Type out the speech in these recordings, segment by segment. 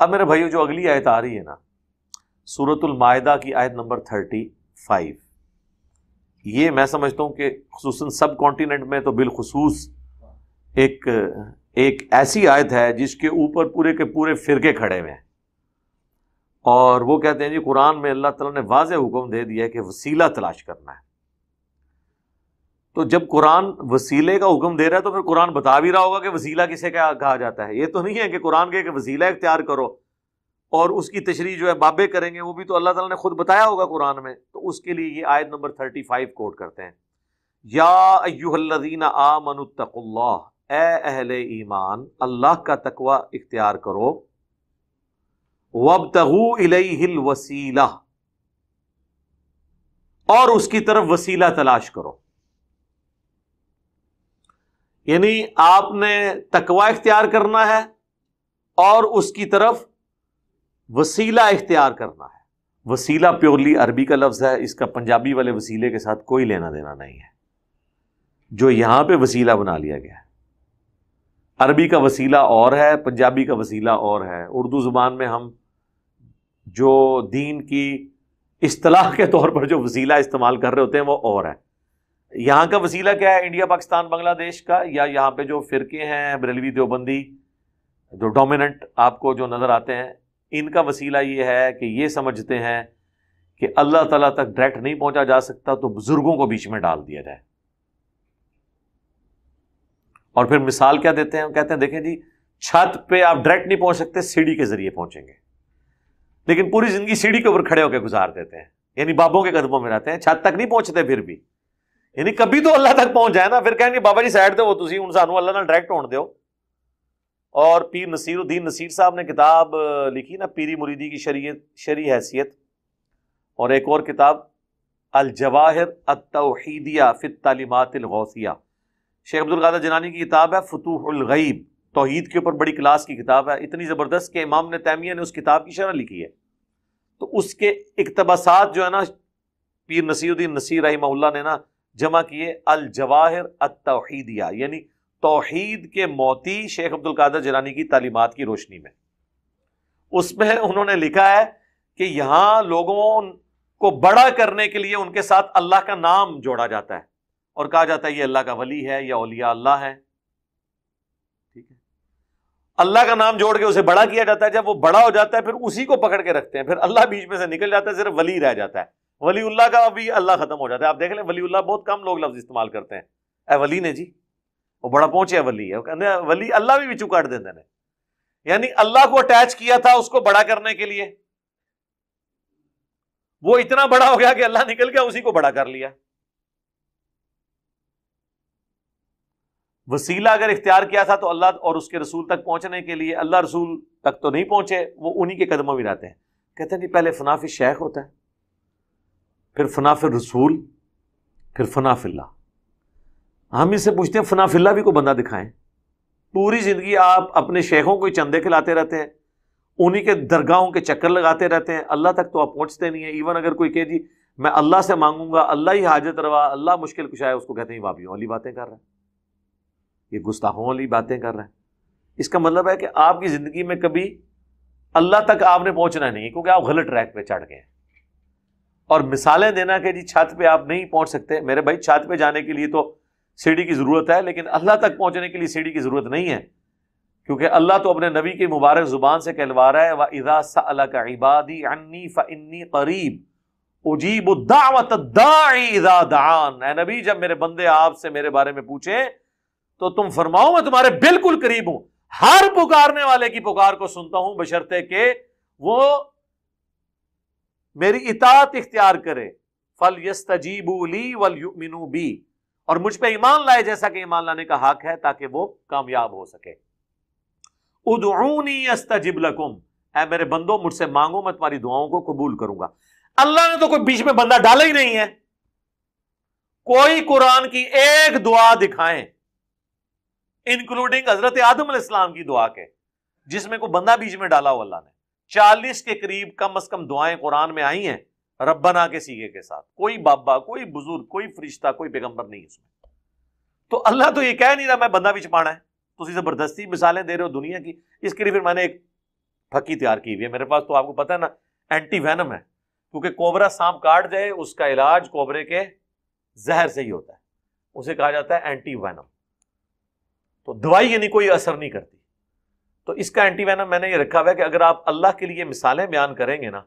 अब मेरे भाइयों जो अगली आयत आ रही है ना सूरतुल मायदा की आयत नंबर थर्टी फाइव ये मैं समझता हूं कि खूस सब कॉन्टिनेंट में तो बिलखसूस एक एक ऐसी आयत है जिसके ऊपर पूरे के पूरे फिरके खड़े हुए हैं और वो कहते हैं जी कुरान में अल्लाह तला ने वाज हुक्म दे दिया है कि वसीला तलाश करना है तो जब कुरान वसीले का हुक्म दे रहा है तो फिर कुरान बता भी रहा होगा कि वसीला किसे क्या कहा जाता है ये तो नहीं है कि कुरान के वसीला इख्तियार करो और उसकी तशरी जो है बाबे करेंगे वो भी तो अल्लाह ताला ने खुद बताया होगा कुरान में तो उसके लिए ये आयत नंबर थर्टी फाइव कोट करते हैं या अयुहल्लदीन आमनुतकुल्ला अहल ईमान अल्लाह का तकवा इख्तियार करो वबतहू इलेहिल वसीला और उसकी तरफ वसीला तलाश करो यानी आपने तकवा इख्तियार करना है और उसकी तरफ वसीला इख्तियार करना है वसीला प्योरली अरबी का लफ्ज़ है इसका पंजाबी वाले वसीले के साथ कोई लेना देना नहीं है जो यहाँ पे वसीला बना लिया गया है अरबी का वसीला और है पंजाबी का वसीला और है उर्दू ज़ुबान में हम जो दीन की असलाह के तौर पर जो वसीला इस्तेमाल कर रहे होते हैं वो और है यहाँ का वसीला क्या है इंडिया पाकिस्तान बांग्लादेश का या यहाँ पे जो फिरके हैं बरेलवी देवबंदी जो डोमिनेंट आपको जो नज़र आते हैं इनका वसीला ये है कि ये समझते हैं कि अल्लाह तला तक डायरेक्ट नहीं पहुंचा जा सकता तो बुजुर्गों को बीच में डाल दिया जाए और फिर मिसाल क्या देते हैं कहते हैं देखें जी छत पे आप डायरेक्ट नहीं पहुंच सकते सीढ़ी के जरिए पहुंचेंगे लेकिन पूरी जिंदगी सीढ़ी के ऊपर खड़े होकर गुजार देते हैं यानी बाबों के कदमों में रहते हैं छत तक नहीं पहुंचते फिर भी ਯਾਨੀ ਕਭੀ ਤੋਂ ਅੱਲਾ ਤੱਕ ਪਹੁੰਚ ਜਾਏ ਨਾ ਫਿਰ ਕਹਿਣਗੇ ਬਾਬਾ ਜੀ ਸਾਈਡ ਤੇ ਹੋ ਤੁਸੀਂ ਹੁਣ ਸਾਨੂੰ ਅੱਲਾ ਨਾਲ ਡਾਇਰੈਕਟ और पीर नसीरुद्दीन नसीर साहब ने किताब लिखी ना पीरी मुरीदी की शरीयत शरी हैसियत और एक और किताब अल जवाहिर अतौहीदिया फ़ित तालीमातौसिया शेख अब्दुल कादर जनानी की किताब है फ़तूहलगैब तोहद के ऊपर बड़ी क्लास की किताब है इतनी ज़बरदस्त कि इमाम ने तैमिया ने उस किताब की शरह लिखी है तो उसके इकतबास जो है ना पीर नसीरुद्दीन नसीर रही ने ना जमा किए अल जवाहिर अतोहीदिया यानी तोहीद के मोती शेख अब्दुल कादर जलानी की तालीमत की रोशनी में उसमें उन्होंने लिखा है कि यहां लोगों को बड़ा करने के लिए उनके साथ अल्लाह का नाम जोड़ा जाता है और कहा जाता है ये अल्लाह का वली है या ओलिया अल्लाह है ठीक है अल्लाह का नाम जोड़ के उसे बड़ा किया जाता है जब वो बड़ा हो जाता है फिर उसी को पकड़ के रखते हैं फिर अल्लाह बीच में से निकल जाता है सिर्फ वली रह जाता है वलीउल्लाह का भी अल्लाह खत्म हो जाता है आप देख लें वलीउल्लाह बहुत कम लोग लफ्ज इस्तेमाल करते हैं ए वली ने जी वो बड़ा पहुंचे वली है कहते वली अल्लाह भी बिचू काट देते ने यानी अल्लाह को अटैच किया था उसको बड़ा करने के लिए वो इतना बड़ा हो गया कि अल्लाह निकल गया उसी को बड़ा कर लिया वसीला अगर इख्तियार किया था तो अल्लाह और उसके रसूल तक पहुंचने के लिए अल्लाह रसूल तक तो नहीं पहुंचे वो उन्हीं के कदमों में रहते हैं कहते हैं कि पहले फनाफी शेख होता है फिर फ़नाफ़ रसूल फिर फ़नाफ़िल्ला हम इससे पूछते हैं फ़नाफ़िल्ला भी को बंदा दिखाएं पूरी ज़िंदगी आप अपने शेखों को चंदे खिलाते रहते हैं उन्हीं के दरगाहों के चक्कर लगाते रहते हैं अल्लाह तक तो आप पहुंचते नहीं है इवन अगर कोई कह जी मैं अल्लाह से मांगूंगा अल्लाह ही हाजत रवा अल्लाह मुश्किल कुछ आया उसको कहते हैं वापी वाली बातें कर रहे हैं ये गुस्ताखों वाली बातें कर रहे हैं इसका मतलब है कि आपकी ज़िंदगी में कभी अल्लाह तक आपने पहुंचना नहीं क्योंकि आप गलत ट्रैक पर चढ़ गए हैं और मिसालें देना कि जी छत पे आप नहीं पहुंच सकते मेरे भाई छत पे जाने के लिए तो सीढ़ी की ज़रूरत है लेकिन अल्लाह तक पहुंचने के लिए सीढ़ी की ज़रूरत नहीं है क्योंकि अल्लाह तो अपने नबी की मुबारक ज़ुबान से कहलवा रहा है व इज़ा का इबादी अन्नी फ़न्नी करीब उजीब नबी जब मेरे बंदे आपसे मेरे बारे में पूछे तो तुम फरमाओ मैं तुम्हारे बिल्कुल करीब हूं हर पुकारने वाले की पुकार को सुनता हूं बशर्ते के वो मेरी इतात इख्तियार करे फल यस्तजीबूली वल युमिनू बी और मुझ पर ईमान लाए जैसा कि ईमान लाने का हक है ताकि वो कामयाब हो सके उदूनी यस्तजिब लकुम ऐ मेरे बंदो मुझसे मांगो मैं तुम्हारी दुआओं को कबूल करूंगा अल्लाह ने तो कोई बीच में बंदा डाला ही नहीं है कोई कुरान की एक दुआ दिखाएं इंक्लूडिंग हजरत आदम इस्लाम की दुआ के जिसमें कोई बंदा बीच में डाला हो अल्लाह ने चालीस के करीब कम अज कम दुआएं कुरान में आई हैं रबना के सीगे के साथ कोई बाबा कोई बुजुर्ग कोई फरिश्ता कोई पैगंबर नहीं इसमें तो अल्लाह तो यह कह नहीं रहा मैं बंदा भी छपाना है तुम जबरदस्ती मिसालें दे रहे हो दुनिया की इसके लिए फिर मैंने एक फकी तैयार की हुई है मेरे पास तो आपको पता है ना एंटी वैनम है क्योंकि कोबरा सांप काट जाए उसका इलाज कोबरे के जहर से ही होता है उसे कहा जाता है एंटी वैनम तो दवाई यानी कोई असर नहीं करती तो इसका एंटीवेनम मैंने ये रखा हुआ है कि अगर आप अल्लाह के लिए मिसालें बयान करेंगे ना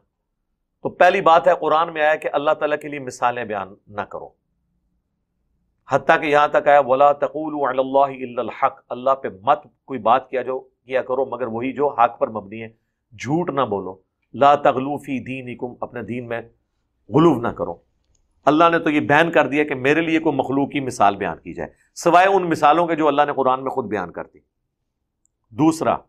तो पहली बात है कुरान में आया कि अल्लाह तला के लिए मिसालें बयान ना करो हती कि यहाँ तक आया वला तकूल हक अल्लाह पे मत कोई बात किया जो किया करो मगर वही जो हक पर मबनी है झूठ ना बोलो ला तगलूफ़ी दीन अपने दीन में गलूफ ना करो अल्लाह ने तो ये बैन कर दिया कि मेरे लिए कोई मखलूक की मिसाल बयान की जाए सिवाय उन मिसालों के जो अल्लाह ने कुरान में खुद बयान कर दी दूसरा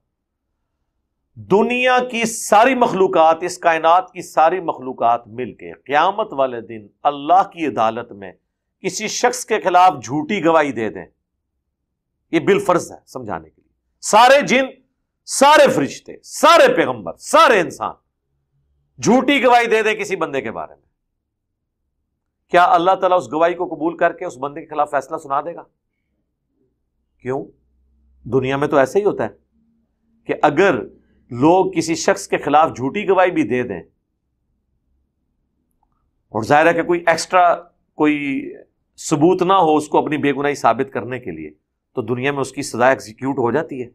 दुनिया की सारी मखलूक़ात इस कायनात की सारी मखलूक मिलकर क़्यामत वाले दिन अल्लाह की अदालत में किसी शख्स के खिलाफ झूठी गवाही दे दें यह बिलफर्ज है समझाने के लिए सारे जिन सारे फरिश्ते सारे पैगंबर सारे इंसान झूठी गवाही दे दें किसी बंदे के बारे में क्या अल्लाह तला उस गवाही को कबूल करके उस बंदे के खिलाफ फैसला सुना देगा क्यों दुनिया में तो ऐसा ही होता है कि अगर लोग किसी शख्स के खिलाफ झूठी गवाही भी दे दें और जाहिर है कि कोई एक्स्ट्रा कोई सबूत ना हो उसको अपनी बेगुनाही साबित करने के लिए तो दुनिया में उसकी सजा एग्जीक्यूट हो जाती है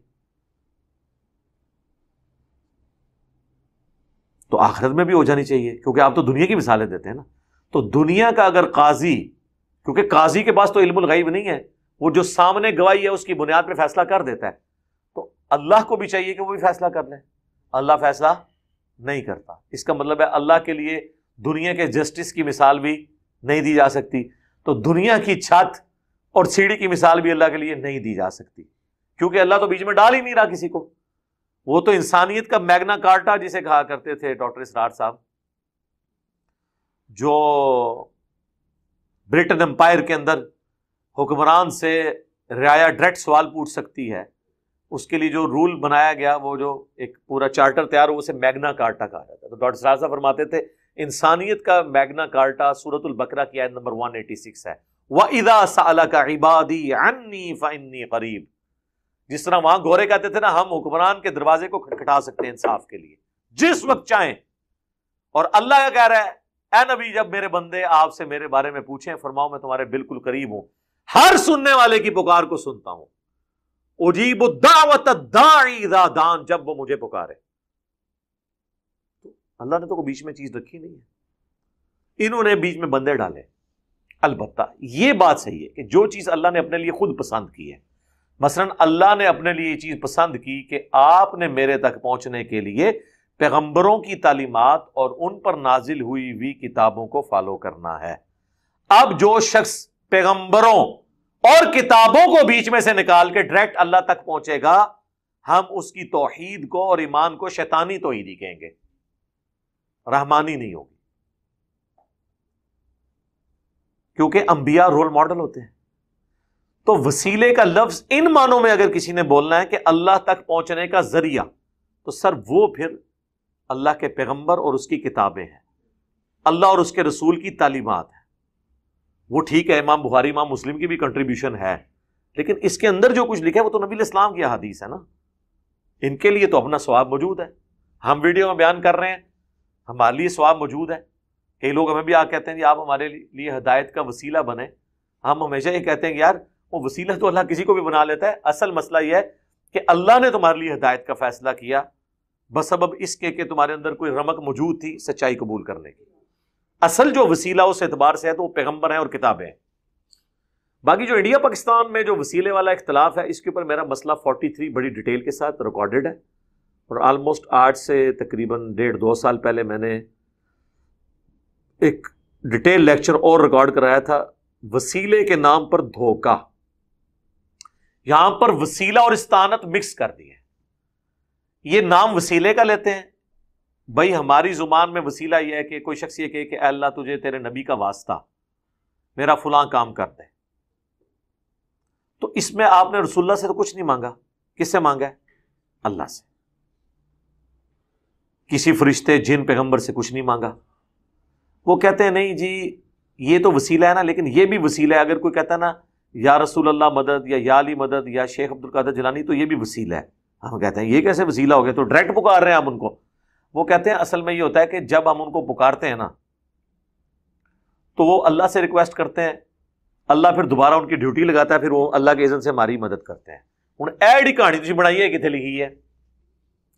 तो आखिरत में भी हो जानी चाहिए क्योंकि आप तो दुनिया की मिसालें देते हैं ना तो दुनिया का अगर काजी क्योंकि काजी के पास तो इल्मुल गाइब नहीं है वो जो सामने गवाही है उसकी बुनियाद पर फैसला कर देता है अल्लाह को भी चाहिए कि वो भी फैसला कर लें अल्लाह फैसला नहीं करता इसका मतलब है अल्लाह के लिए दुनिया के जस्टिस की मिसाल भी नहीं दी जा सकती तो दुनिया की छत और सीढ़ी की मिसाल भी अल्लाह के लिए नहीं दी जा सकती क्योंकि अल्लाह तो बीच में डाल ही नहीं रहा किसी को वो तो इंसानियत का मैग्ना कार्टा जिसे कहा करते थे डॉक्टर इसरार साहब जो ब्रिटेन एम्पायर के अंदर हुक्मरान से रियाया डायरेक्ट सवाल पूछ सकती है उसके लिए जो रूल बनाया गया वो जो एक पूरा चार्टर तैयार हुआ उसे मैग्ना कार्टा कहा जाता है तो डॉक्टर साहब फरमाते थे इंसानियत का मैग्ना कार्टा सूरत बकरा की आयत नंबर 186 है वह इदा साला का इबादी अन्नी फनी करीब जिस तरह वहां गोरे कहते थे ना हम हुक्मरान के दरवाजे को खटखटा सकते हैं इंसाफ के लिए जिस वक्त चाहें और अल्लाह का कह रहा है ए नबी जब मेरे बंदे आपसे मेरे बारे में पूछें फरमाओ मैं तुम्हारे बिल्कुल करीब हूं हर सुनने वाले की पुकार को सुनता हूं उजीब दावत दान जब वो मुझे पुकारे तो अल्लाह ने तो बीच में चीज रखी नहीं है इन्होंने बीच में बंदे डाले अलबत् ये बात सही है कि जो चीज अल्लाह ने अपने लिए खुद पसंद की है मसलन अल्लाह ने अपने लिए चीज पसंद की कि आपने मेरे तक पहुंचने के लिए पैगंबरों की तालीमत और उन पर नाजिल हुई हुई किताबों को फॉलो करना है अब जो शख्स पैगंबरों और किताबों को बीच में से निकाल के डायरेक्ट अल्लाह तक पहुंचेगा हम उसकी तोहीद को और ईमान को शैतानी तोहीदी कहेंगे रहमानी नहीं होगी क्योंकि अंबिया रोल मॉडल होते हैं तो वसीले का लफ्ज इन मानों में अगर किसी ने बोलना है कि अल्लाह तक पहुंचने का जरिया तो सर वो फिर अल्लाह के पैगंबर और उसकी किताबें हैं अल्लाह और उसके रसूल की तालीमत है वो ठीक है इमाम बुहारी इमाम मुस्लिम की भी कंट्रीब्यूशन है लेकिन इसके अंदर जो कुछ लिखा है वो तो नबी इस्लाम की हदीस है ना इनके लिए तो अपना स्वाब मौजूद है हम वीडियो में बयान कर रहे हैं हमारे लिए स्वाब मौजूद है कई लोग हमें भी आ कहते हैं कि आप हमारे लिए हदायत का वसीला बने हम हमेशा ये कहते हैं कि यार वो वसीला तो अल्लाह किसी को भी बना लेता है असल मसला यह है कि अल्लाह ने तुम्हारे लिए हदायत का फैसला किया बस अब इसके के तुम्हारे अंदर कोई रमक मौजूद थी सच्चाई कबूल करने की असल जो वसीला उस एतबार से है तो वो पैगम्बर हैं और किताबें हैं बाकी जो इंडिया पाकिस्तान में जो वसीले वाला इख्तलाफ है इसके ऊपर मेरा मसला फोर्टी थ्री बड़ी डिटेल के साथ रिकॉर्डेड है और आलमोस्ट आठ से तकरीबन डेढ़ दो साल पहले मैंने एक डिटेल लेक्चर और रिकॉर्ड कराया था वसीले के नाम पर धोखा यहां पर वसीला और इस्तानत मिक्स कर दिए ये नाम वसीले का लेते हैं भाई हमारी ज़ुबान में वसीला यह है कि कोई शख्स ये कहे कि अल्लाह तुझे तेरे नबी का वास्ता मेरा फुला काम कर दे तो इसमें आपने रसुल्ला से तो कुछ नहीं मांगा किससे मांगा है अल्लाह से किसी फरिश्ते जिन पैगंबर से कुछ नहीं मांगा वो कहते हैं नहीं जी ये तो वसीला है ना लेकिन ये भी वसीला है अगर कोई कहता है ना या रसूल अल्लाह मदद या अली मदद या शेख अब्दुल कादर जलानी तो ये भी वसीला है हम कहते हैं ये कैसे वसीला हो गया तो डायरेक्ट पुकार रहे हैं आप उनको वो कहते हैं असल में ये होता है कि जब हम उनको पुकारते हैं ना तो वो अल्लाह से रिक्वेस्ट करते हैं अल्लाह फिर दोबारा उनकी ड्यूटी लगाता है फिर वो अल्लाह के इज़न से हमारी मदद करते हैं हूँ ए कहानी तुम बनाई है कितने लिखी है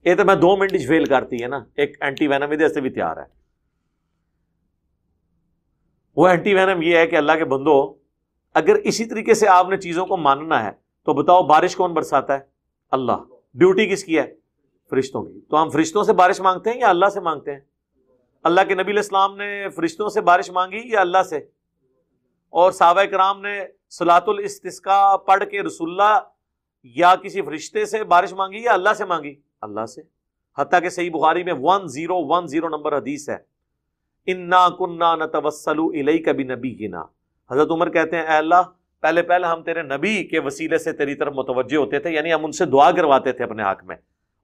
ये तो मैं दो मिनट ही फेल करती है ना एक एंटी वैनम ये भी तैयार है वो एंटी वैनम ये है कि अल्लाह के बंदो अगर इसी तरीके से आपने चीज़ों को मानना है तो बताओ बारिश कौन बरसाता है अल्लाह ड्यूटी किसकी है फरिश्तों की तो हम फरिश्तों से बारिश मांगते हैं या अल्लाह से मांगते हैं अल्लाह के नबी इस्लाम ने फरिश्तों से बारिश मांगी या अल्लाह से और साहब कराम ने सलातुल इस्तिस्का पढ़ के रसुल्ला या किसी फरिश्ते से बारिश मांगी या अल्लाह से मांगी अल्लाह से हती के सही बुखारी में one zero one zero number हदीस है इन्ना कुन्ना न तवसलू इलई कभी नबी गिना हजरत उमर कहते हैं अल्लाह पहले पहले हम तेरे नबी के वसीले से तेरी तरफ मुतवजे होते थे यानी हम उनसे दुआ करवाते थे अपने हक में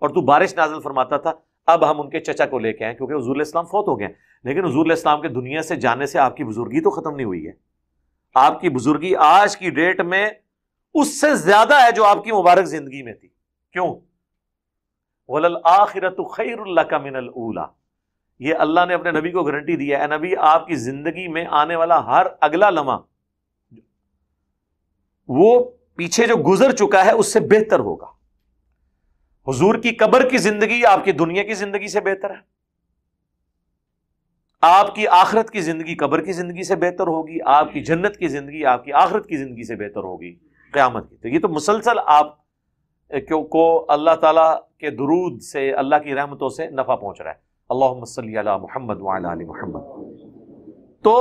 और तू बारिश नाजल फरमाता था अब हम उनके चचा को लेके आए क्योंकि हजूर इस्लाम फौत हो गए लेकिन हजूर इस्लाम के दुनिया से जाने से आपकी बुजुर्गी तो खत्म नहीं हुई है आपकी बुजुर्गी आज की डेट में उससे ज्यादा है जो आपकी मुबारक जिंदगी में थी क्यों वलल आखिरत का मिनल ऊला ये अल्लाह ने अपने नबी को गारंटी दिया है नबी आपकी जिंदगी में आने वाला हर अगला लम्हा वो पीछे जो गुजर चुका है उससे बेहतर होगा हुजूर की कब्र की जिंदगी आपकी दुनिया की जिंदगी से बेहतर है आपकी आखरत की जिंदगी कब्र की जिंदगी से बेहतर होगी आपकी जन्नत की जिंदगी आपकी आखरत की जिंदगी से बेहतर होगी क़्यामत की तो ये तो मुसलसल आप क्यों को अल्लाह तला के दरूद से अल्लाह की रहमतों से नफ़ा पहुंच रहा है अल्लाह मोहम्मद मोहम्मद तो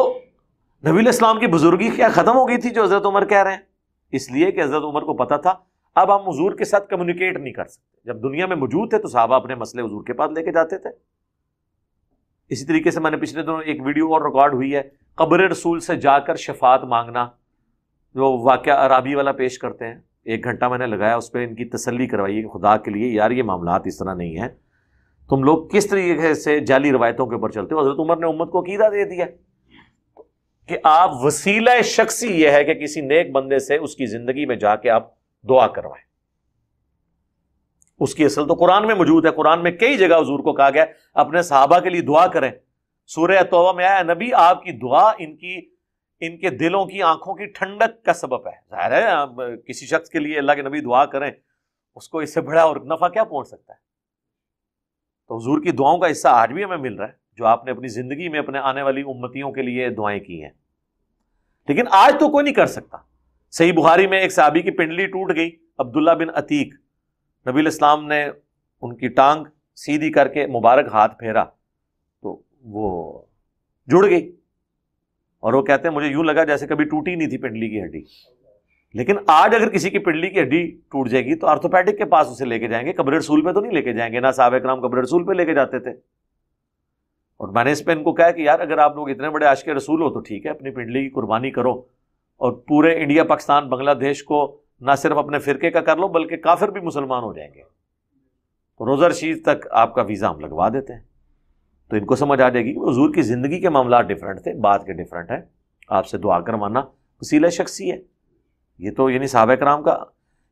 नबी इस्लाम की बुजुर्गी क्या ख़त्म हो गई थी जो हज़रत उमर कह रहे हैं इसलिए कि हज़रत उमर को पता था अब हम हजूर के साथ कम्युनिकेट नहीं कर सकते जब दुनिया में मौजूद थे तो साहबा अपने मसले हजूर के पास लेके जाते थे इसी तरीके से मैंने पिछले दिनों एक वीडियो और रिकॉर्ड हुई है कब्र रसूल से जाकर शफात मांगना जो वाक्य अराबी वाला पेश करते हैं एक घंटा मैंने लगाया उस पर इनकी तसली करवाई खुदा के लिए यार ये मामला इस तरह नहीं है तुम लोग किस तरीके से जाली रवायतों के ऊपर चलते हो हजरत उमर ने उम्मत को अकीदा दे दिया कि आप वसीला शख्सी यह है कि किसी नेक बंदे से उसकी ज़िंदगी में जाके आप दुआ करवाए उसकी असल तो कुरान में मौजूद है कुरान में कई जगह हजूर को कहा गया अपने साहबा के लिए दुआ करें सूर्य तो में आया नबी आपकी दुआ इनकी इनके दिलों की आंखों की ठंडक का सबब है जाहिर है किसी शख्स के लिए अल्लाह के नबी दुआ करें उसको इससे बड़ा और नफा क्या पहुंच सकता है तो हजूर की दुआओं का हिस्सा आज भी हमें मिल रहा है जो आपने अपनी जिंदगी में अपने आने वाली उम्मतियों के लिए दुआएं की हैं लेकिन आज तो कोई नहीं कर सकता सही बुखारी में एक सहाबी की पिंडली टूट गई अब्दुल्ला बिन अतीक नबी इस्लाम ने उनकी टांग सीधी करके मुबारक हाथ फेरा तो वो जुड़ गई और वो कहते हैं मुझे यूं लगा जैसे कभी टूटी नहीं थी पिंडली की हड्डी लेकिन आज अगर किसी की पिंडली की हड्डी टूट जाएगी तो आर्थोपैटिक के पास उसे लेके जाएंगे कब्र रसूल पे तो नहीं लेके जाएंगे ना साहब कराम कब्र रसूल पे लेके जाते थे और मैंने इस पर इनको कहा कि यार अगर आप लोग इतने बड़े आश के रसूल हो तो ठीक है अपनी पिंडली की कुर्बानी करो और पूरे इंडिया पाकिस्तान बांग्लादेश को ना सिर्फ अपने फिरके का कर लो बल्कि काफिर भी मुसलमान हो जाएंगे तो रोज़र शीज तक आपका वीज़ा हम लगवा देते हैं तो इनको समझ आ जाएगी कि हजूर की ज़िंदगी के मामला डिफरेंट थे बात के डिफरेंट हैं आपसे दुआ कर मानना वसीला शख्सी है ये तो यानी साहब कराम का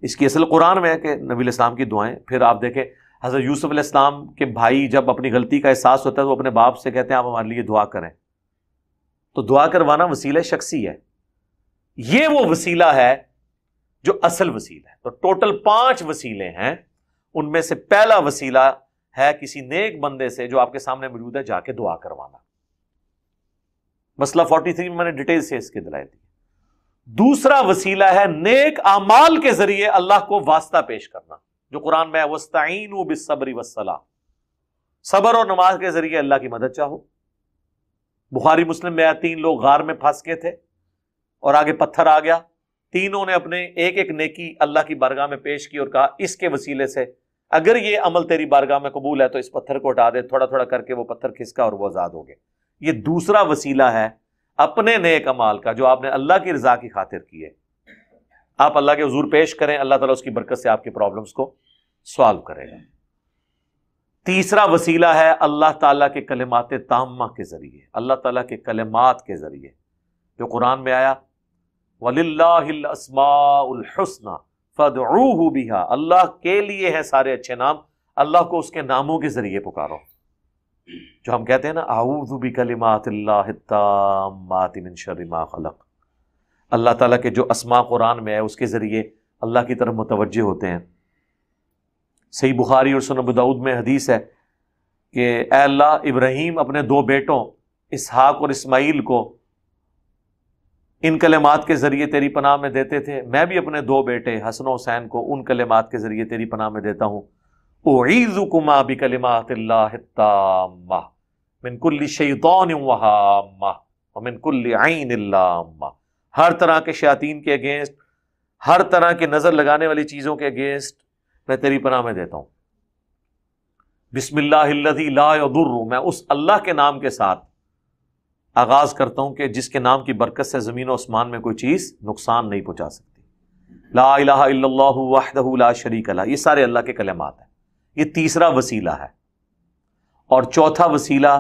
इसकी असल कुरान में है कि नबी इस्लाम की दुआएं फिर आप देखें हज़रत यूसुफ इस्लाम के भाई जब अपनी गलती का एहसास होता है तो अपने बाप से कहते हैं आप हमारे लिए दुआ करें तो दुआ करवाना वसीला शख्सी है ये वो वसीला है जो असल वसीला है तो टोटल पांच वसीले हैं उनमें से पहला वसीला है किसी नेक बंदे से जो आपके सामने मौजूद है जाके दुआ करवाना मसला 43 में मैंने डिटेल से इसकी दिलाई दी दूसरा वसीला है नेक आमाल के जरिए अल्लाह को वास्ता पेश करना जो कुरान में है वस्ताइन बिसबरी वसला सबर और नमाज के जरिए अल्लाह की मदद चाहो बुखारी मुस्लिम में तीन लोग गार में फंस गए थे और आगे पत्थर आ गया तीनों ने अपने एक एक नेकी अल्लाह की बारगाह में पेश की और कहा इसके वसीले से अगर ये अमल तेरी बारगाह में कबूल है तो इस पत्थर को हटा दे थोड़ा थोड़ा करके वो पत्थर खिसका और वो आज़ाद हो गए ये दूसरा वसीला है अपने नेक अमाल का जो आपने अल्लाह की रजा की खातिर किए आप अल्लाह के हजूर पेश करें अल्लाह ताला उसकी बरकत से आपके प्रॉब्लम्स को सॉल्व करेगा तीसरा वसीला है अल्लाह तला के कलमात तामा के ज़रिए अल्लाह ताला के कलमात के ज़रिए जो कुरान में आया वलिल्लासमाउलहसना फ़दू बिहा अल्लाह के लिए है सारे अच्छे नाम अल्लाह को उसके नामों के ज़रिए पुकारो जो हम कहते हैं ना आऊजुबी कलिमातिन शर्मा खलक अल्लाह ताला के जो अस्मा कुरान में है उसके ज़रिए अल्लाह की तरफ मुतवजह होते हैं सही बुखारी और सन दाऊद में हदीस है कि अल्लाह इब्राहिम अपने दो बेटों इसहाक और इस्माइल को इन कलेमात के ज़रिए तेरी पनाह में देते थे मैं भी अपने दो बेटे हसन हुसैन को उन कलेमात के ज़रिए तेरी पनाह में देता हूँ ओईजुकुमा भी कलेमातिल्लाम्मा मिनकुल्ली हर तरह के शयातीन के अगेंस्ट हर तरह के नज़र लगाने वाली चीज़ों के अगेंस्ट मैं तेरी पनाह में देता हूँ बिसमिल्लादी ला मैं उस अल्लाह के नाम के साथ आगाज़ करता हूँ कि जिसके नाम की बरकत से ज़मीन आसमान में कोई चीज़ नुकसान नहीं पहुँचा सकती ला लाहला शरीक अला ये सारे अल्लाह के कलेमात हैं ये तीसरा वसीला है और चौथा वसीला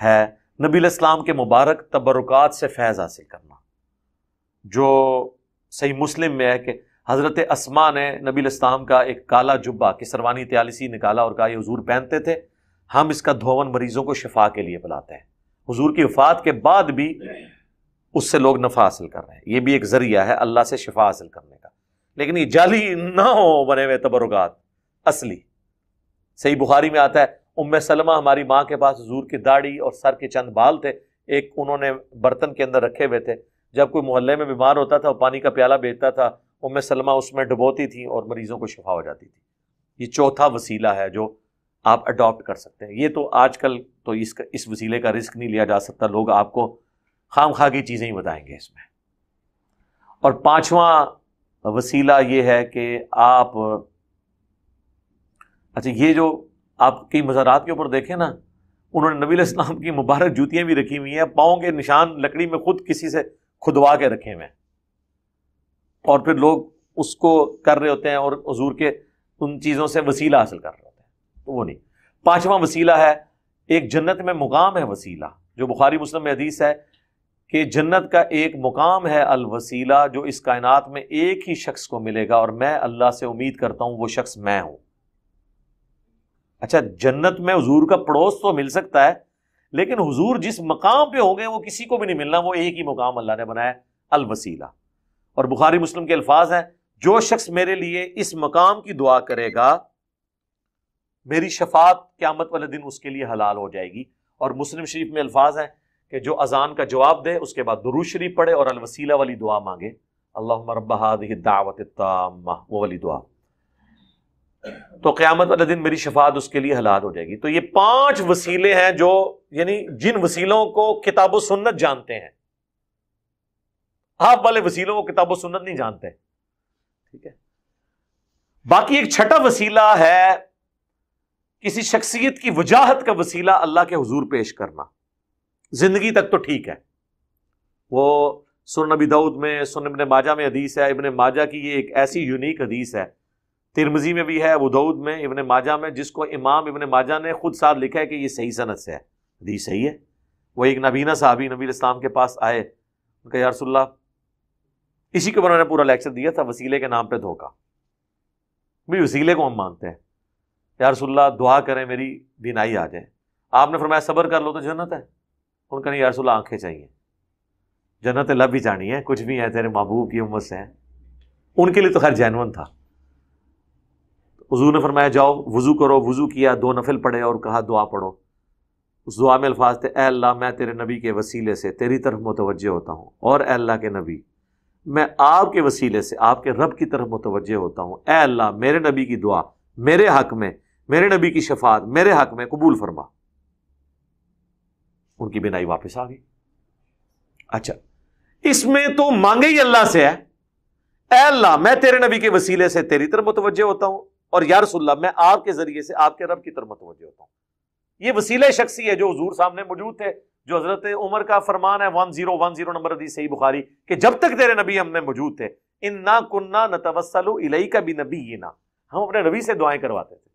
है नबी इस्लाम के मुबारक तबरुक से फैज़ हासिल करना जो सही मुस्लिम में है कि हज़रत असमा ने नबी इस्लाम का एक काला जुब्बा कि सरवानी त्यालिसी निकाला और कहा ये हजूर पहनते थे हम इसका धोवन मरीज़ों को शिफा के लिए बुलाते हैं हजूर की वफात के बाद भी उससे लोग नफ़ा हासिल कर रहे हैं ये भी एक ज़रिया है अल्लाह से शिफा हासिल करने का लेकिन ये जाली ना हो बने हुए तबरुगात असली सही बुखारी में आता है उम सलमा हमारी माँ के पास हजूर की दाढ़ी और सर के चंद बाल थे एक उन्होंने बर्तन के अंदर रखे हुए थे जब कोई मोहल्ले में बीमार होता था वो पानी का प्याला बेचता था उम सलमा उसमें डुबोती थी और मरीज़ों को शिफा हो जाती थी ये चौथा वसीला है जो आप अडॉप्ट कर सकते हैं ये तो आजकल तो इसका इस वसीले का रिस्क नहीं लिया जा सकता लोग आपको खाम खा की चीज़ें ही बताएंगे इसमें और पांचवा वसीला ये है कि आप अच्छा ये जो आप कई मज़ारात के ऊपर देखें ना उन्होंने नबील इस्लाम की मुबारक जूतियाँ भी रखी हुई हैं पाओ के निशान लकड़ी में खुद किसी से खुदवा के रखे हुए हैं और फिर लोग उसको कर रहे होते हैं और हजूर के उन चीज़ों से वसीला हासिल कर रहे होते हैं तो वो नहीं पांचवा वसीला है एक जन्नत में मुकाम है वसीला जो बुखारी मुस्लिम में हदीस है कि जन्नत का एक मुकाम है अल वसीला जो इस कायनात में एक ही शख्स को मिलेगा और मैं अल्लाह से उम्मीद करता हूं वो शख्स मैं हूं अच्छा जन्नत में हजूर का पड़ोस तो मिल सकता है लेकिन हजूर जिस मकाम पर हो गए वो किसी को भी नहीं मिलना वो एक ही मुकाम अल्लाह ने बनाया अल वसीला और बुखारी मुस्लिम के अल्फाज हैं जो शख्स मेरे लिए इस मकाम की दुआ करेगा मेरी शफात क्यामत वाले दिन उसके लिए हलाल हो जाएगी और मुस्लिम शरीफ में अल्फाज हैं कि जो अजान का जवाब दे उसके बाद दुरू शरीफ पढ़े और अलवसीला वाली दुआ मांगे अल्लाह रबादावत वो वाली दुआ तो क़्यामत वाले दिन मेरी शफात उसके लिए हलाल हो जाएगी तो ये पांच वसीले हैं जो यानी जिन वसीलों को किताब सुन्नत जानते हैं आप वाले वसीलों को किताब सुन्नत नहीं जानते ठीक है बाकी एक छठा वसीला है किसी शख्सियत की वजाहत का वसीला अल्लाह के हजूर पेश करना जिंदगी तक तो ठीक है वो सुन नबी दाऊद में सुन इबन माजा में हदीस है इबन माजा की ये एक ऐसी यूनिक हदीस है तिरमजी में भी है वो दाऊद में इबन माजा में जिसको इमाम इबन माजा ने खुद साथ लिखा है कि ये सही सनत से है हदीस सही है वो एक नबीना साहबी नबी इस्लाम के पास आए उनका यारसोल्ला इसी के ऊपर उन्होंने पूरा लेक्चर दिया था वसीले के नाम पर धोखा भी वसीले को हम मानते हैं या रसुल्ला दुआ करें मेरी बिनाई आ जाए आपने फरमाया सबर कर लो तो जन्नत है उनका नहीं यारसुल्ला आंखें चाहिए जन्नत लब भी जानी है कुछ भी है तेरे महबूब की उम्र से हैं उनके लिए तो खैर जैनवन था हजू ने फरमाया जाओ वज़ू करो वज़ू किया दो नफिल पढ़े और कहा दुआ पढ़ो उस दुआ में अल्फाज थे अल्लाह मैं तेरे नबी के वसीले से तेरी तरफ मुतवजह होता हूँ और अल्लाह के नबी मैं आपके वसीले से आपके रब की तरफ मुतवजह होता हूँ अल्लाह मेरे नबी की दुआ मेरे हक में मेरे नबी की शफात मेरे हक में कबूल फरमा उनकी बिनाई वापस आ गई अच्छा इसमें तो मांगे ही अल्लाह से है अल्लाह मैं तेरे नबी के वसीले से तेरी तरफ मुतवजह होता हूं और यार रसुल्ला मैं आपके जरिए से आपके रब की तरफ मुतवजह होता हूं ये वसीले शख्सी है जो हजूर सामने मौजूद थे जो हजरत उमर का फरमान है one zero one zero number दी सही बुखारी कि जब तक तेरे नबी हमने मौजूद थे इन्ना कुन्ना न तवसल का भी नबी ये ना हम अपने नबी से दुआएं करवाते थे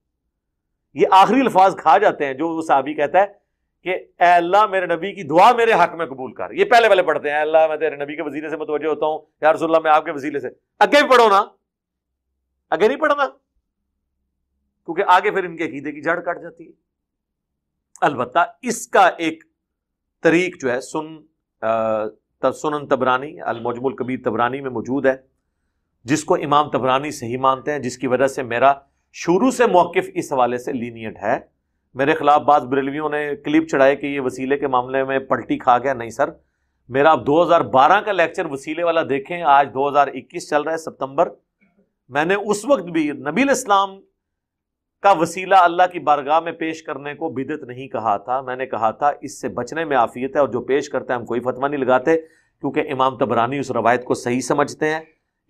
ये आखिरी अल्फाज खा जाते हैं जो वो साहबी कहता है कि अल्लाह मेरे नबी की दुआ मेरे हक में कबूल कर ये पहले पहले पढ़ते हैं अल्लाह मैं तेरे नबी के वजीले से मुतवजह होता हूँ यार रसोल्ला मैं आपके वजीले से आगे भी पढ़ो ना आगे नहीं पढ़ना क्योंकि आगे फिर इनके अकीदे की जड़ कट जाती है अलबत् इसका एक तरीक जो है सुन तब सुन तबरानी अलमजमुल कबीर तबरानी में मौजूद है जिसको इमाम तबरानी सही मानते हैं जिसकी वजह से मेरा शुरू से मौकफ इस हवाले से लीनियट है मेरे खिलाफ बाज बरेलवियों ने क्लिप चढ़ाए कि ये वसीले के मामले में पलटी खा गया नहीं सर मेरा आप 2012 का लेक्चर वसीले वाला देखें आज 2021 चल रहा है सितंबर मैंने उस वक्त भी नबील इस्लाम का वसीला अल्लाह की बारगाह में पेश करने को बिदत नहीं कहा था मैंने कहा था इससे बचने में आफियत है और जो पेश करते हैं हम कोई फतवा नहीं लगाते क्योंकि इमाम तबरानी उस रवायत को सही समझते हैं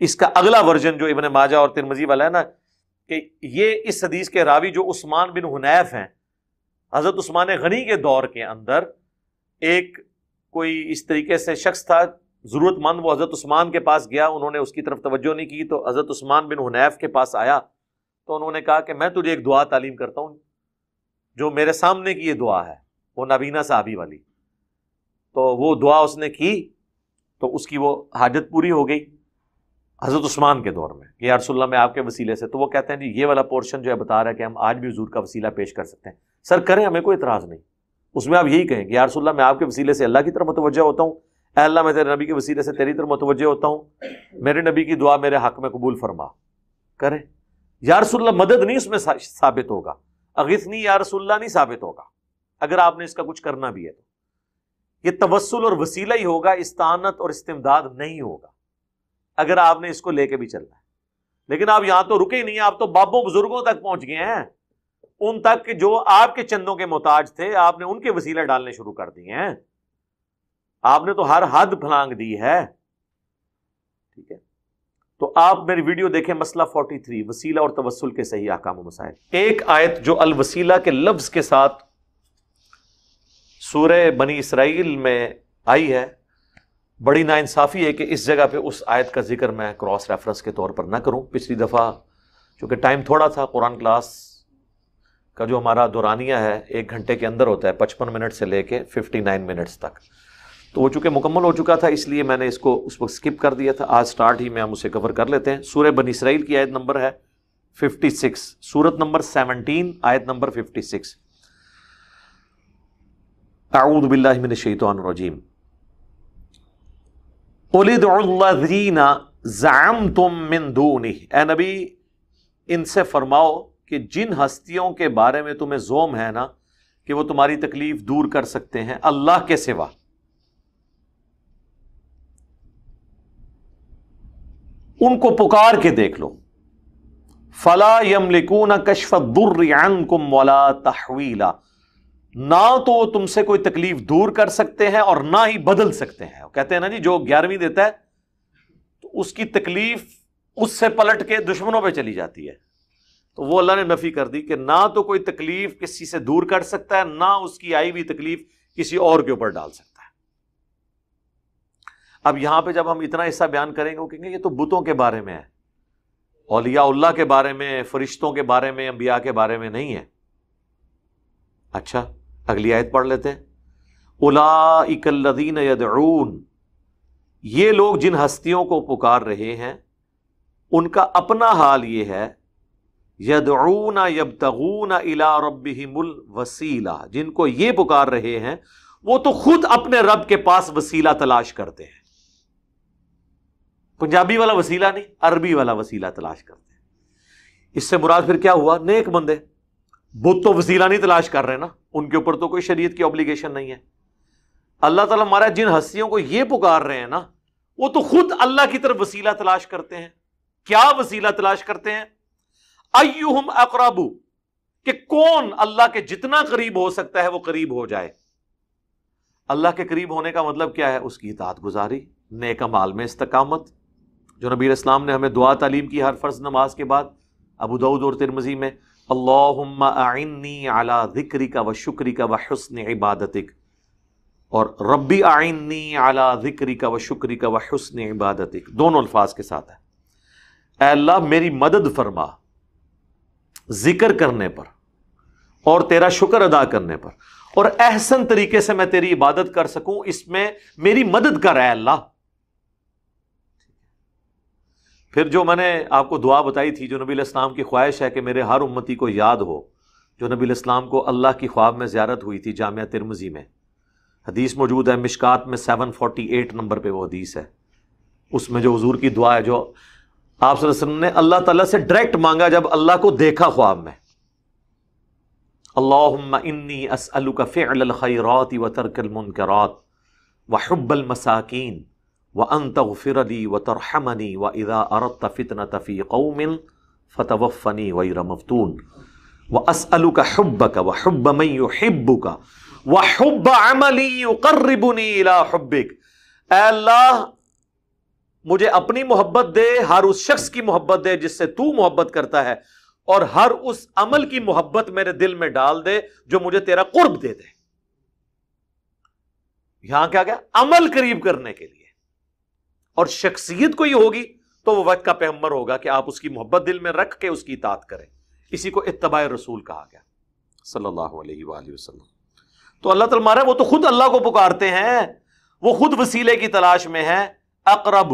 इसका अगला वर्जन जो इबन माजा और तिरमजी वाला है ना कि ये इस हदीस के रावी जो उस्मान बिन हुनैफ हैं हज़रत उस्मान गनी के दौर के अंदर एक कोई इस तरीके से शख्स था ज़रूरतमंद वो हज़रत उस्मान के पास गया उन्होंने उसकी तरफ तवज्जो नहीं की तो हज़रत उस्मान बिन हुनैफ के पास आया तो उन्होंने कहा कि मैं तुझे एक दुआ तालीम करता हूं जो मेरे सामने की यह दुआ है वो नबीना साहबी वाली तो वो दुआ उसने की तो उसकी वो हाजत पूरी हो गई हज़रत उस्मान के दौर में कि यारसोल्ला में आपके वसीले से तो वो कहते हैं जी ये वाला पोर्शन जो है बता रहा है कि हम आज भी हजूर का वसीला पेश कर सकते हैं सर करें हमें कोई इतराज़ नहीं उसमें आप यही कहें कि यारसोल्ला मैं आपके वसीले से अल्लाह की तरफ मतवजह होता हूँ अल्लाह मैं तेरे नबी के वसीले से तेरी तरफ मतवजह होता हूँ मेरे नबी की दुआ मेरे हक में कबूल फरमा करें यारसोल्ला मदद नहीं उसमें साबित होगा अगिसनी यारसोल्ला नहीं साबित होगा अगर आपने इसका कुछ करना भी है तो ये तवसल और वसीला ही होगा इस्तानत और इस्तेमदाद नहीं होगा अगर आपने इसको लेके भी चलना है लेकिन आप यहां तो रुके ही नहीं आप तो बाबों बुजुर्गों तक पहुंच गए हैं उन तक जो आपके चंदों के मोहताज थे आपने उनके वसीले डालने शुरू कर दिए हैं आपने तो हर हद फलांग दी है ठीक है तो आप मेरी वीडियो देखें मसला 43 वसीला और तवसल के सही आकाम मसाइल एक आयत जो अल वसीला के लफ्ज के साथ सूर्य बनी इसराइल में आई है बड़ी नाइंसाफ़ी है कि इस जगह पे उस आयत का जिक्र मैं क्रॉस रेफरेंस के तौर पर ना करूं पिछली दफ़ा चूंकि टाइम थोड़ा था कुरान क्लास का जो हमारा दुरानिया है एक घंटे के अंदर होता है पचपन मिनट से लेके फिफ्टी नाइन मिनट्स तक तो वो चूँकि मुकम्मल हो चुका था इसलिए मैंने इसको उस वक्त स्किप कर दिया था आज स्टार्ट ही में हम उसे कवर कर लेते हैं सूर्य बन इसराइल की आयत नंबर है फिफ्टी सिक्स सूरत नंबर सेवनटीन आयत नंबर फिफ्टी सिक्स ताऊद बिल्लाशैतवानरजीम उलिदीना नबी इनसे फरमाओ कि जिन हस्तियों के बारे में तुम्हें जोम है ना कि वो तुम्हारी तकलीफ दूर कर सकते हैं अल्लाह के सिवा उनको पुकार के देख लो फला यमलिकून कशफ दुर्रियान कुम वाला तहवीला ना तो वो तुमसे कोई तकलीफ दूर कर सकते हैं और ना ही बदल सकते हैं कहते हैं ना जी जो ग्यारहवीं देता है तो उसकी तकलीफ उससे पलट के दुश्मनों पर चली जाती है तो वो अल्लाह ने नफी कर दी कि ना तो कोई तकलीफ किसी से दूर कर सकता है ना उसकी आई हुई तकलीफ किसी और के ऊपर डाल सकता है अब यहां पे जब हम इतना हिस्सा बयान करेंगे वो कहेंगे ये तो बुतों के बारे में है उल्लाह के बारे में फरिश्तों के बारे में अम्बिया के बारे में नहीं है अच्छा अगली आयत पढ़ लेते हैं उला इकल्लदीन यदरून ये लोग जिन हस्तियों को पुकार रहे हैं उनका अपना हाल ये है यदरून यबतगूना इला रबिमुल वसीला जिनको ये पुकार रहे हैं वो तो खुद अपने रब के पास वसीला तलाश करते हैं पंजाबी वाला वसीला नहीं अरबी वाला वसीला तलाश करते हैं इससे मुराद फिर क्या हुआ नेक बंदे बुत तो वसीला नहीं तलाश कर रहे ना उनके ऊपर तो कोई शरीयत की ऑब्लिगेशन नहीं है अल्लाह ताला हमारा जिन हस्तियों को ये पुकार रहे हैं ना वो तो खुद अल्लाह की तरफ वसीला तलाश करते हैं क्या वसीला तलाश करते हैं अयुहम अकराबू कि कौन अल्लाह के जितना करीब हो सकता है वो करीब हो जाए अल्लाह के करीब होने का मतलब क्या है उसकी इतात गुजारी नेक माल में इस्तकामत जो नबी इस्लाम ने हमें दुआ तालीम की हर फर्ज नमाज के बाद अबू दाऊद और तिरमजी में अल्लाउन्नी अला ज़िक्री का व शुक्री का व हसन इबादतिक और रब्बी आइन्नी अला ज़िक्री का व शुक्री का व हसन इबादतिक दोनों अल्फाज के साथ है अल्लाह मेरी मदद फरमा जिक्र करने पर और तेरा शुक्र अदा करने पर और एहसन तरीके से मैं तेरी इबादत कर सकूं इसमें मेरी मदद कर अल्लाह फिर जो मैंने आपको दुआ बताई थी जो नबी इस्लाम की ख्वाहिश है कि मेरे हर उम्मती को याद हो जो नबी इस्लाम को अल्लाह की ख्वाब में ज्यारत हुई थी जामिया तिरमजी में हदीस मौजूद है मिशकात में सेवन फोर्टी एट नंबर पर वो हदीस है उसमें जो हजूर की दुआ है जो आप ने अल्लाह ताला से डायरेक्ट मांगा जब अल्लाह को देखा ख्वाब में अल्लान्नी असअलुका फ़िल खैरात व तरकल मसाकिन व تغفر لي وترحمني तरहमनी व इदा في قوم فتوفني غير مفتون वही حبك وحب من يحبك وحب عملي يقربني हब्ब حبك हिब्बू मुझे अपनी मोहब्बत दे हर उस शख्स की मोहब्बत दे जिससे तू मोहब्बत करता है और हर उस अमल की मोहब्बत मेरे दिल में डाल दे जो मुझे तेरा कुर्ब दे दे यहां क्या गया अमल करीब करने के लिए और शख्सियत कोई होगी तो वह वक्त का पैम्बर होगा कि आप उसकी मोहब्बत दिल में रख के उसकी इतात करें इसी को इतबा रसूल कहा गया सल्लल्लाहु अलैहि वसल्लम तो अल्लाह तलमार वो तो खुद अल्लाह को पुकारते हैं वो खुद वसीले की तलाश में है अकरब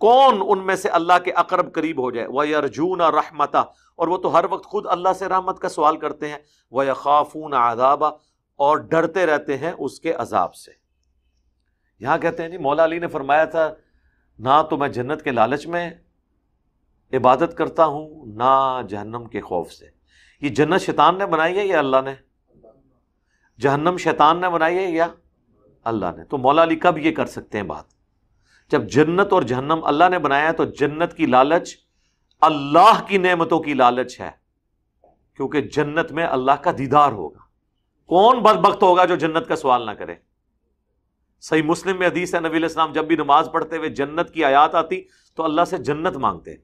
कौन उनमें से अल्लाह के अकरब करीब हो जाए वह अर्जुन रहमता और वो तो हर वक्त खुद अल्लाह से रहमत का सवाल करते हैं वह खाफून आदाबा और डरते रहते हैं उसके अजाब से यहां कहते हैं जी मौला अली ने फरमाया था ना तो मैं जन्नत के लालच में इबादत करता हूँ ना जहन्नम के खौफ से ये जन्नत शैतान ने बनाई है या अल्लाह ने जहन्नम शैतान ने बनाई है या अल्लाह ने तो मौला अली कब ये कर सकते हैं बात जब जन्नत और जहन्नम अल्लाह ने बनाया तो जन्नत की लालच अल्लाह की नेमतों की लालच है क्योंकि जन्नत में अल्लाह का दीदार होगा कौन बदबक होगा जो जन्नत का सवाल ना करे सही मुस्लिम में हदीस है नबी इस्लाम जब भी नमाज पढ़ते हुए जन्नत की आयात आती तो अल्लाह से जन्नत मांगते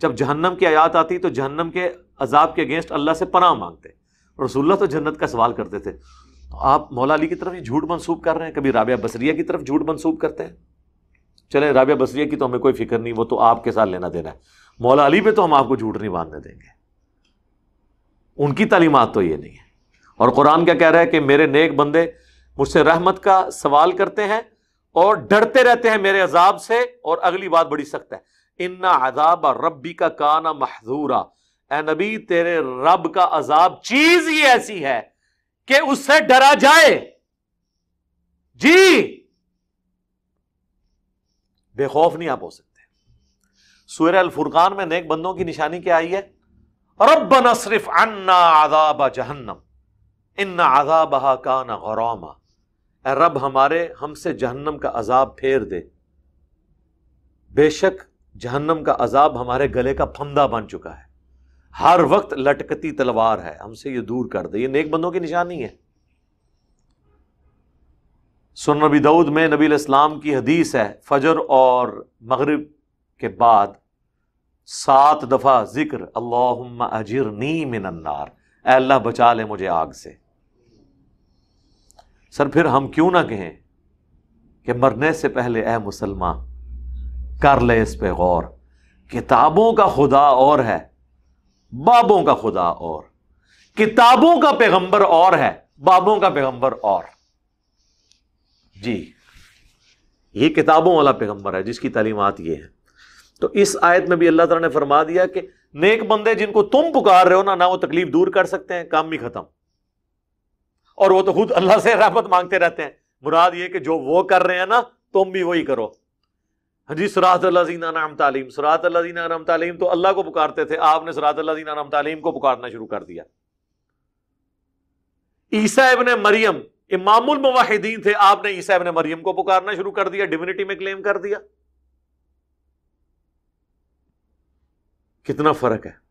जब जहन्नम की आयात आती तो जहन्नम के अजाब के अगेंस्ट अल्लाह से पनाह मांगते रसुल्ला तो जन्नत का सवाल करते थे तो आप मौला अली की तरफ ये झूठ मनसूब कर रहे हैं कभी राबिया बसरिया की तरफ झूठ मनसूब करते हैं चले राबिया बसरिया की तो हमें कोई फिक्र नहीं वो तो आपके साथ लेना देना है मौला अली पे तो हम आपको झूठ नहीं मानने देंगे उनकी तालीमत तो ये नहीं है और कुरान क्या कह रहा है कि मेरे नेक बंदे मुझसे रहमत का सवाल करते हैं और डरते रहते हैं मेरे अजाब से और अगली बात बड़ी सख्त है इन्ना अजाब रबी का काना महजूरा ए नबी तेरे रब का अजाब चीज ही ऐसी है कि उससे डरा जाए जी बेखौफ नहीं आप हो सकते सूर अल फुरकान में नेक बंदों की निशानी क्या आई है रब सिर्फ अन्ना आजाब जहन्नम इन्ना आजाब का काना गौरामा रब हमारे हमसे जहन्नम का अजाब फेर दे बेशक जहन्नम का अजाब हमारे गले का फंदा बन चुका है हर वक्त लटकती तलवार है हमसे ये दूर कर दे ये नेक बंदों की निशानी है सुन नबी दाऊद में नबी इस्लाम की हदीस है फजर और मगरब के बाद सात दफ़ा जिक्र अल्लाह अजिर नी मिनन्नार अल्लाह बचा ले मुझे आग से सर फिर हम क्यों ना कहें कि मरने से पहले ए मुसलमान कर ले इस पे गौर किताबों का खुदा और है बाबों का खुदा और किताबों का पैगंबर और है बाबों का पैगंबर और जी ये किताबों वाला पैगंबर है जिसकी तालीमत ये है तो इस आयत में भी अल्लाह तला ने फरमा दिया कि नेक बंदे जिनको तुम पुकार रहे हो ना ना वो तकलीफ दूर कर सकते हैं काम भी खत्म और वो तो खुद अल्लाह से रहमत मांगते रहते हैं मुराद ये कि जो वो कर रहे हैं ना तुम भी वही करो हाँ जी सरात अल्लाजीना नाम तालीम सुरात अल्लाजीना नाम तालीम तो अल्लाह को पुकारते थे आपने सुरात अल्लाजीना नाम तालीम को पुकारना शुरू कर दिया ईसा इबन मरियम इमामुल मुवाहिदीन थे आपने ईसा इबन मरियम को पुकारना शुरू कर दिया डिविनिटी में क्लेम कर दिया कितना फर्क है